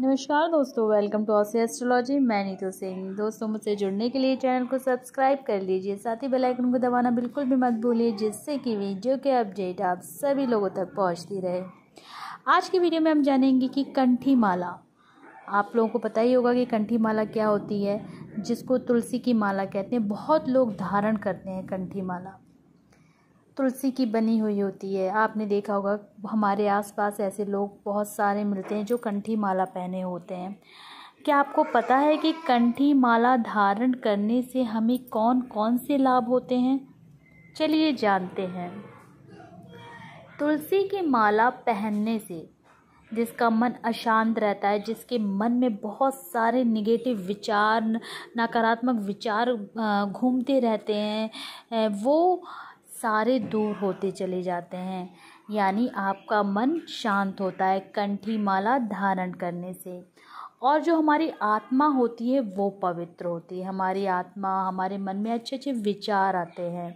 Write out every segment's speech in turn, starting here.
नमस्कार दोस्तों welcome to Aussie astrology मैं नीतू सिंह दोस्तों मुझसे जुड़ने के लिए चैनल को सब्सक्राइब कर लीजिए साथ ही बेल आइकन को दबाना बिल्कुल भी मत भूलिए जिससे कि वीडियो के अपडेट आप सभी लोगों तक पहुंचती रहे आज की वीडियो में हम जानेंगे कि कंठी माला आप लोगों को पता ही होगा कि कंठी माला क्या होती है जिसको तुलसी की माला कहते हैं बहुत लोग धारण करते हैं कंठी माला तुलसी की बनी हुई होती है आपने देखा होगा हमारे आसपास ऐसे लोग बहुत सारे मिलते हैं जो कंठी माला पहने होते हैं क्या आपको पता है कि कंठी माला धारण करने से हमें कौन कौन से लाभ होते हैं चलिए जानते हैं तुलसी की माला पहनने से जिसका मन अशांत रहता है जिसके मन में बहुत सारे निगेटिव विचार नकारात्मक विचार घूमते रहते हैं वो सारे दूर होते चले जाते हैं यानी आपका मन शांत होता है कंठी माला धारण करने से और जो हमारी आत्मा होती है वो पवित्र होती है हमारी आत्मा हमारे मन में अच्छे अच्छे विचार आते हैं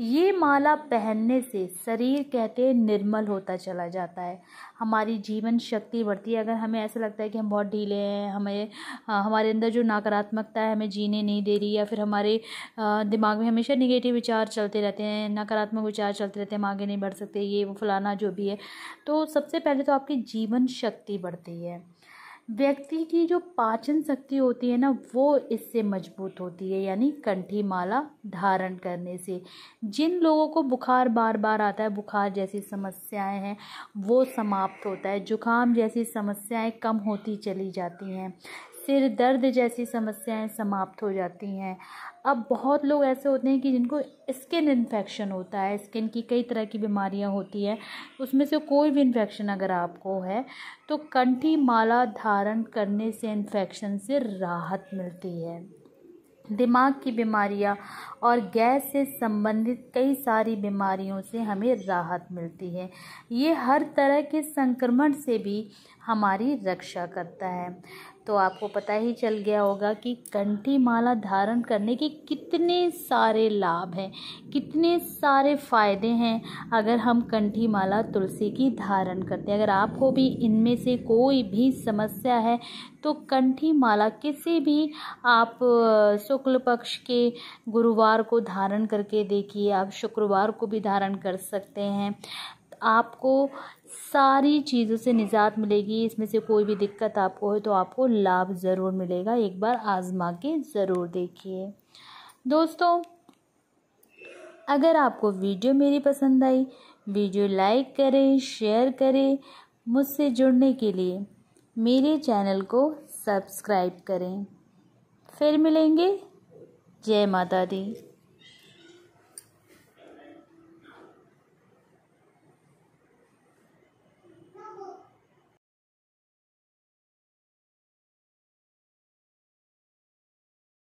ये माला पहनने से शरीर कहते हैं निर्मल होता चला जाता है हमारी जीवन शक्ति बढ़ती है अगर हमें ऐसा लगता है कि हम बहुत ढीले हैं हमें हमारे अंदर जो नकारात्मकता है हमें जीने नहीं दे रही या फिर हमारे दिमाग में हमेशा निगेटिव विचार चलते रहते हैं नकारात्मक विचार चलते रहते हैं हम आगे नहीं बढ़ सकते ये वो फलाना जो भी है तो सबसे पहले तो आपकी जीवन शक्ति बढ़ती है व्यक्ति की जो पाचन शक्ति होती है ना वो इससे मजबूत होती है यानी कंठी माला धारण करने से जिन लोगों को बुखार बार बार आता है बुखार जैसी समस्याएं हैं वो समाप्त होता है जुकाम जैसी समस्याएं कम होती चली जाती हैं सिर दर्द जैसी समस्याएं समाप्त हो जाती हैं अब बहुत लोग ऐसे होते हैं कि जिनको स्किन इन्फेक्शन होता है स्किन की कई तरह की बीमारियां होती हैं उसमें से कोई भी इन्फेक्शन अगर आपको है तो कंठी माला धारण करने से इन्फेक्शन से राहत मिलती है दिमाग की बीमारियां और गैस से संबंधित कई सारी बीमारियों से हमें राहत मिलती है ये हर तरह के संक्रमण से भी हमारी रक्षा करता है तो आपको पता ही चल गया होगा कि कंठी माला धारण करने के कितने सारे लाभ हैं कितने सारे फ़ायदे हैं अगर हम कंठी माला तुलसी की धारण करते हैं अगर आपको भी इनमें से कोई भी समस्या है तो कंठी माला किसी भी आप शुक्ल पक्ष के गुरुवार को धारण करके देखिए आप शुक्रवार को भी धारण कर सकते हैं आपको सारी चीज़ों से निजात मिलेगी इसमें से कोई भी दिक्कत आपको हो तो आपको लाभ ज़रूर मिलेगा एक बार आजमा के ज़रूर देखिए दोस्तों अगर आपको वीडियो मेरी पसंद आई वीडियो लाइक करें शेयर करें मुझसे जुड़ने के लिए मेरे चैनल को सब्सक्राइब करें फिर मिलेंगे जय माता दी